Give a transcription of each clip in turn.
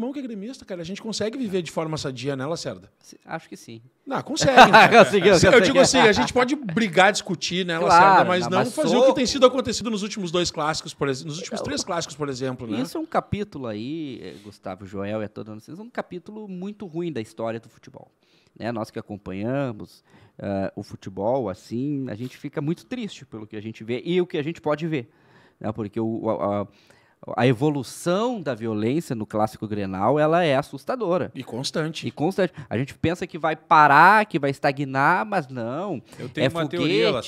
irmão que é gremista, cara. A gente consegue viver de forma sadia, nela, Cerda? Acho que sim. Não, consegue. consegui, eu, eu digo assim, a gente pode brigar, discutir, né, claro, Lacerda, mas não, mas fazer sou... o que tem sido acontecido nos últimos dois clássicos, por exemplo, nos últimos três clássicos, por exemplo, né? Isso é um capítulo aí, eh, Gustavo, Joel, e todo ano, é um capítulo muito ruim da história do futebol. Né? Nós que acompanhamos uh, o futebol, assim, a gente fica muito triste pelo que a gente vê e o que a gente pode ver, né? Porque o a, a, a evolução da violência no clássico Grenal, ela é assustadora. E constante. E constante. A gente pensa que vai parar, que vai estagnar, mas não. Eu tenho é uma foguete,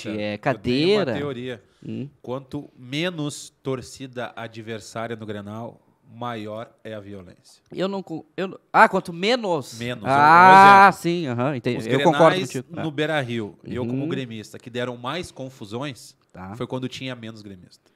teoria, é cadeira. Eu tenho uma teoria. Hum? Quanto menos torcida adversária no Grenal, maior é a violência. Eu não. Eu, ah, quanto menos. Menos. Ah, é sim, uh -huh, entendi. Os eu concordo contigo. É. No Beira Rio, uhum. eu como uhum. gremista, que deram mais confusões, tá. foi quando tinha menos gremista.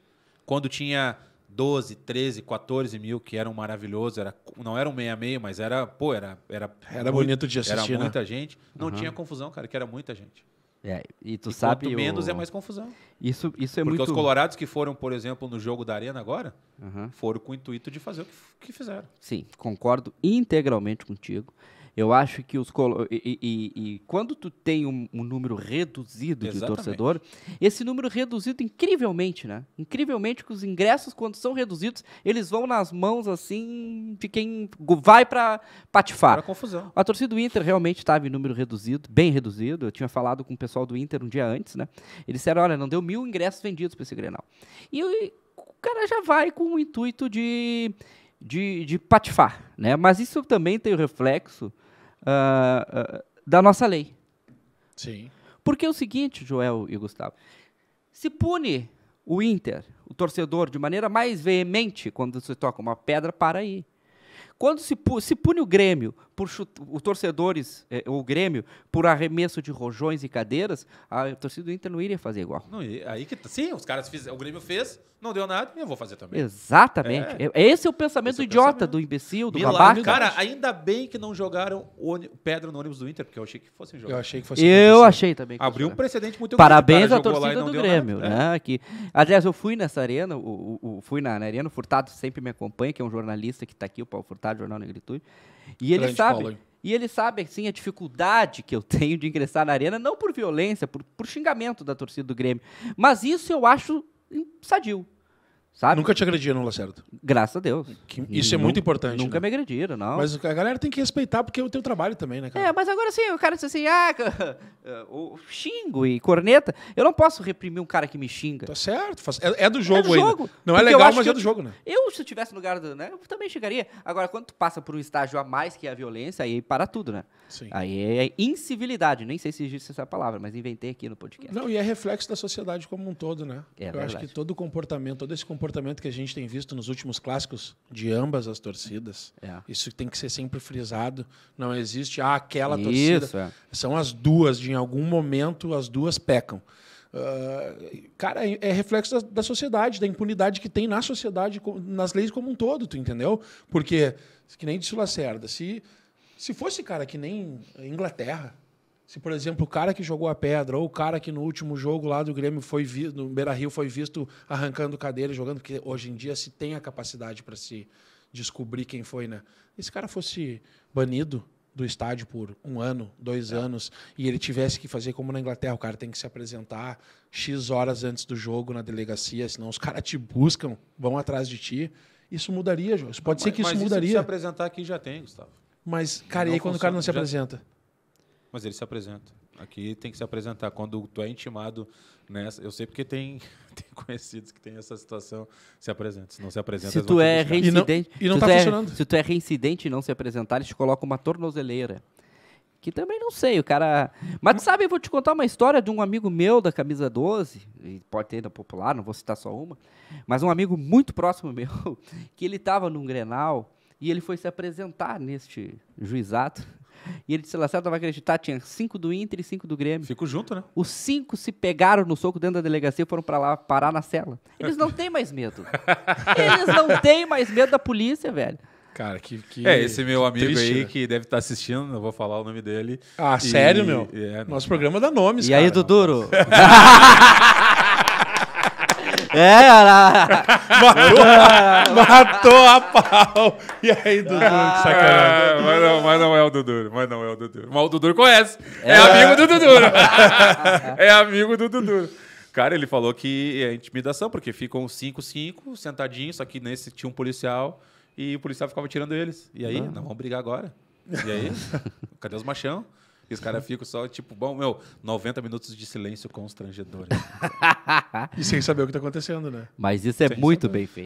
Quando tinha 12, 13, 14 mil, que eram maravilhosos. Era, não era um meia-meia, mas era, pô, era. Era, era muito, bonito de assistir. Era né? muita né? gente. Não uhum. tinha confusão, cara, que era muita gente. É, e tu e sabe. Quanto menos o... é mais confusão. Isso, isso é Porque muito. Porque os colorados que foram, por exemplo, no jogo da Arena agora, uhum. foram com o intuito de fazer o que, que fizeram. Sim, concordo integralmente contigo. Eu acho que os. Colo... E, e, e, quando tu tem um, um número reduzido Exatamente. de torcedor, esse número reduzido incrivelmente, né? Incrivelmente que os ingressos, quando são reduzidos, eles vão nas mãos assim de quem vai para patifar. Para confusão. A torcida do Inter realmente estava em número reduzido, bem reduzido. Eu tinha falado com o pessoal do Inter um dia antes, né? Eles disseram: olha, não deu mil ingressos vendidos para esse grenal. E o cara já vai com o intuito de de, de patifar, né? Mas isso também tem o reflexo uh, da nossa lei. Sim. Porque é o seguinte, Joel e Gustavo, se pune o Inter, o torcedor, de maneira mais veemente quando se toca uma pedra, para aí. Quando se, pu se pune o Grêmio, por os torcedores, eh, o Grêmio, por arremesso de rojões e cadeiras, a torcida do Inter não iria fazer igual. Não, aí que, tá, sim, os caras fizeram, o Grêmio fez, não deu nada, eu vou fazer também. Exatamente. É. é esse é o pensamento Esse é idiota pensamento. do imbecil, do babaca. Cara, ainda bem que não jogaram pedra no ônibus do Inter, porque eu achei que fossem jogar. Eu achei que fosse Eu achei também. Abriu um precedente muito Parabéns grande. Parabéns à torcida do Grêmio. Né? É. Que, aliás, eu fui nessa arena, o, o, fui na, na arena, o Furtado sempre me acompanha, que é um jornalista que está aqui, o Paulo Furtado, Jornal Negritude. E ele Grande sabe... Paulo. E ele sabe, assim, a dificuldade que eu tenho de ingressar na arena, não por violência, por, por xingamento da torcida do Grêmio. Mas isso eu acho sadio. Sabe? Nunca te agrediram, Lacerda. Graças a Deus. Que, isso é muito importante. Nunca né? me agrediram, não. Mas a galera tem que respeitar porque é o trabalho também, né, cara? É, mas agora sim, o cara disse assim, ah, o xingo e corneta. Eu não posso reprimir um cara que me xinga. Tá certo. É, é do jogo é do ainda. Jogo. Não é legal, mas é do jogo, né? Eu, se eu tivesse no lugar do, né, eu também xingaria. Agora, quando tu passa por um estágio a mais que é a violência, aí para tudo, né? Sim. Aí é, é incivilidade. Nem sei se existe essa palavra, mas inventei aqui no podcast. Não, e é reflexo da sociedade como um todo, né? É, eu verdade. acho que todo comportamento, todo esse comportamento comportamento que a gente tem visto nos últimos clássicos de ambas as torcidas. É. Isso tem que ser sempre frisado. Não existe ah, aquela Isso, torcida. É. São as duas, de, em algum momento, as duas pecam. Uh, cara, é, é reflexo da, da, sociedade, da impunidade que tem na sociedade, nas leis como um todo, tu entendeu? Porque, que nem disse o Lacerda, se, se fosse, cara, que nem Inglaterra, se, por exemplo, o cara que jogou a pedra ou o cara que no último jogo lá do Grêmio foi visto, no Beira-Rio foi visto arrancando cadeira jogando, porque hoje em dia se tem a capacidade para se descobrir quem foi, né? Esse cara fosse banido do estádio por um ano, dois é. anos, e ele tivesse que fazer como na Inglaterra, o cara tem que se apresentar X horas antes do jogo na delegacia, senão os caras te buscam, vão atrás de ti. Isso mudaria, João. Pode mas, ser que isso mas mudaria. Mas se apresentar aqui já tem, Gustavo. Mas, cara, não e aí quando o cara não se já... apresenta? mas ele se apresenta. Aqui tem que se apresentar. Quando tu é intimado nessa, né, eu sei porque tem, tem conhecidos que tem essa situação, se apresenta. Se não se apresenta, se tu é reincidente, e não, e não tá é- funcionando. se tu é reincidente e não se apresentar, eles te colocam uma tornozeleira. Que também não sei, o cara. Mas sabe, eu vou te contar uma história de um amigo meu da camisa 12, pode ter ainda popular, não vou citar só uma, mas um amigo muito próximo meu, que ele estava num grenal e ele foi se apresentar neste juizado e ele disse, Lacerda vai acreditar, tinha cinco do Inter e cinco do Grêmio. Ficou junto, né? Os cinco se pegaram no soco dentro da delegacia e foram para lá parar na cela. Eles não têm mais medo. Eles não têm mais medo da polícia, velho. Cara, que, que. É, esse meu amigo triste, aí né? que deve estar tá assistindo, não vou falar o nome dele. Ah, e... sério, meu? É, Nosso programa é dá nomes, E cara. aí, Duduro? É, ela... matou, matou a pau. E aí, Dudu, ah, que sacanagem. É, mas, não, mas não é o Dudu, mas não é o Dudu. Mas o Dudu conhece. É, é amigo do Dudu. é amigo do Dudu. Cara, ele falou que é intimidação, porque ficam 5-5 sentadinhos, só que nesse tinha um policial e o policial ficava tirando eles. E aí, ah. não vamos brigar agora. E aí, cadê os machão? E os caras ficam só, tipo, bom, meu, 90 minutos de silêncio constrangedor. e sem saber o que tá acontecendo, né? Mas isso é Sem muito saber. bem feito.